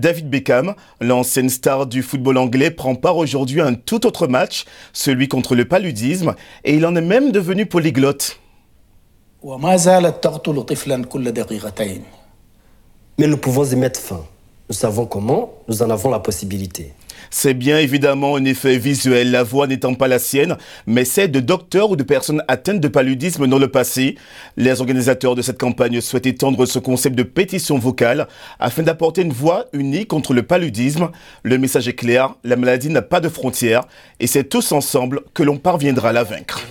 David Beckham, l'ancienne star du football anglais, prend part aujourd'hui à un tout autre match, celui contre le paludisme, et il en est même devenu polyglotte. Mais nous pouvons y mettre fin. Nous savons comment, nous en avons la possibilité. C'est bien évidemment un effet visuel, la voix n'étant pas la sienne, mais celle de docteurs ou de personnes atteintes de paludisme dans le passé. Les organisateurs de cette campagne souhaitent étendre ce concept de pétition vocale afin d'apporter une voix unie contre le paludisme. Le message est clair, la maladie n'a pas de frontières et c'est tous ensemble que l'on parviendra à la vaincre.